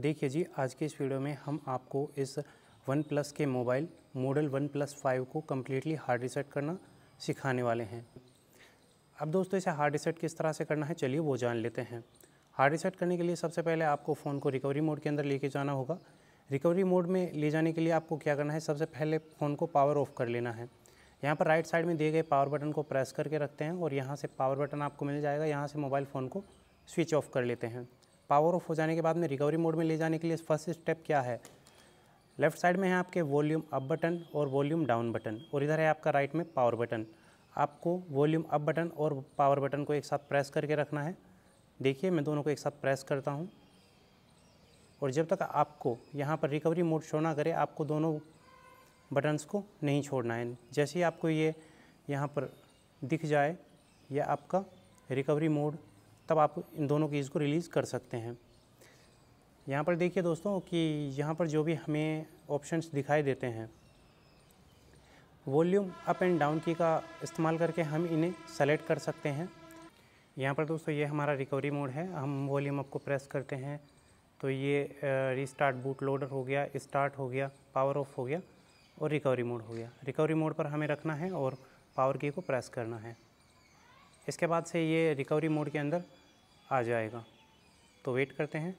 देखिए जी आज के इस वीडियो में हम आपको इस वन प्लस के mobile model OnePlus five को कम्प्लीटली हार्ड रिसेट करना सिखाने वाले हैं अब दोस्तों इसे हार्ड रिसेट किस तरह से करना है चलिए वो जान लेते हैं हार्ड रिसेट करने के लिए सबसे पहले आपको फ़ोन को रिकवरी मोड के अंदर लेके जाना होगा रिकवरी मोड में ले जाने के लिए आपको क्या करना है सबसे पहले फ़ोन को पावर ऑफ कर लेना है यहाँ पर राइट साइड में दिए गए पावर बटन को प्रेस करके रखते हैं और यहाँ से पावर बटन आपको मिल जाएगा यहाँ से मोबाइल फ़ोन को स्विच ऑफ कर लेते हैं पावर ऑफ हो जाने के बाद में रिकवरी मोड में ले जाने के लिए फर्स्ट स्टेप क्या है लेफ्ट साइड में है आपके वॉल्यूम अप बटन और वॉल्यूम डाउन बटन और इधर है आपका राइट में पावर बटन आपको वॉल्यूम अप बटन और पावर बटन को एक साथ प्रेस करके रखना है देखिए मैं दोनों को एक साथ प्रेस करता हूँ और जब तक आपको यहाँ पर रिकवरी मोड शो ना करे आपको दोनों बटन्स को नहीं छोड़ना है जैसे ही आपको ये यहाँ पर दिख जाए यह आपका रिकवरी मोड तब आप इन दोनों कीज़ को रिलीज़ कर सकते हैं यहाँ पर देखिए दोस्तों कि यहाँ पर जो भी हमें ऑप्शंस दिखाई देते हैं वॉल्यूम अप एंड डाउन की का इस्तेमाल करके हम इन्हें सेलेक्ट कर सकते हैं यहाँ पर दोस्तों ये हमारा रिकवरी मोड है हम वॉल्यूम अप को प्रेस करते हैं तो ये रिस्टार्ट बूट लोडर हो गया स्टार्ट हो गया पावर ऑफ हो गया और रिकवरी मोड हो गया रिकवरी मोड पर हमें रखना है और पावर की को प्रेस करना है इसके बाद से ये रिकवरी मोड के अंदर आ जाएगा तो वेट करते हैं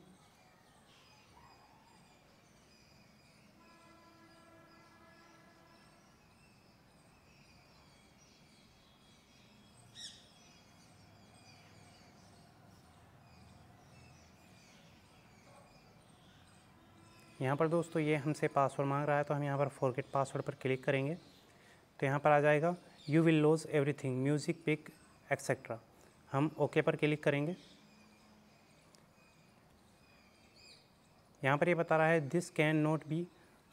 यहाँ पर दोस्तों ये हमसे पासवर्ड मांग रहा है तो हम यहाँ पर फॉरगेट पासवर्ड पर क्लिक करेंगे तो यहाँ पर आ जाएगा you will lose everything music pic etcetera हम ओके पर क्लिक करेंगे यहाँ पर ये यह बता रहा है this can not be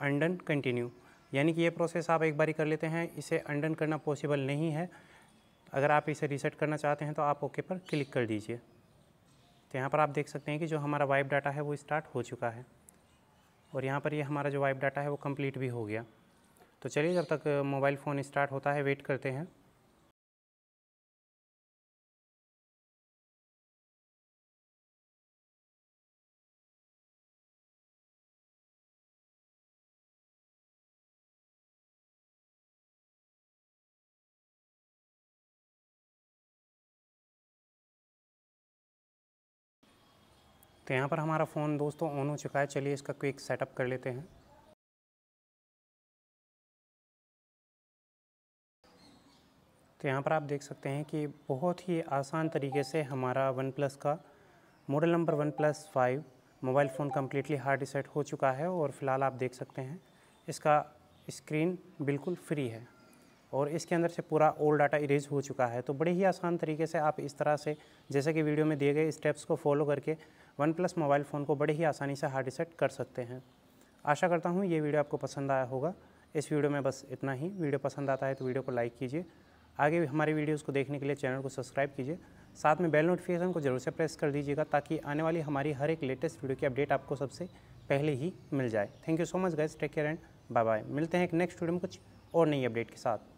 undone continue यानी कि ये प्रोसेस आप एक बारी कर लेते हैं इसे अंडन करना पॉसिबल नहीं है अगर आप इसे रीसेट करना चाहते हैं तो आप ओके पर क्लिक कर दीजिए तो यहाँ पर आप देख सकते हैं कि जो हमारा वाइब डाटा है वो स्टार्ट हो चुका है और यहाँ पर ये यह हमारा जो वाइब डाटा है वो कंप्लीट भी हो गया तो चलिए जब तक मोबाइल फ़ोन स्टार्ट होता है वेट करते हैं तो यहाँ पर हमारा फ़ोन दोस्तों ऑन हो चुका है चलिए इसका क्विक सेटअप कर लेते हैं तो यहाँ पर आप देख सकते हैं कि बहुत ही आसान तरीके से हमारा वन प्लस का model number OnePlus five mobile phone completely hard reset हो चुका है और फिलहाल आप देख सकते हैं इसका स्क्रीन बिल्कुल फ्री है और इसके अंदर से पूरा ओल्ड डाटा इरेज हो चुका है तो बड़े ही आसान तरीके से आप इस तरह से जैसे कि वीडियो में दिए गए स्टेप्स को फॉलो करके वन प्लस मोबाइल फ़ोन को बड़े ही आसानी से हार्ड रिसेट कर सकते हैं आशा करता हूँ ये वीडियो आपको पसंद आया होगा इस वीडियो में बस इतना ही वीडियो पसंद आता है तो वीडियो को लाइक कीजिए आगे भी हमारे वीडियोस को देखने के लिए चैनल को सब्सक्राइब कीजिए साथ में बेल नोटिफिकेशन को जरूर से प्रेस कर दीजिएगा ताकि आने वाली हमारी हर एक लेटेस्ट वीडियो की अपडेट आपको सबसे पहले ही मिल जाए thank you so much guys take care and bye bye मिलते हैं एक नेक्स्ट वीडियो में कुछ और नई अपडेट के साथ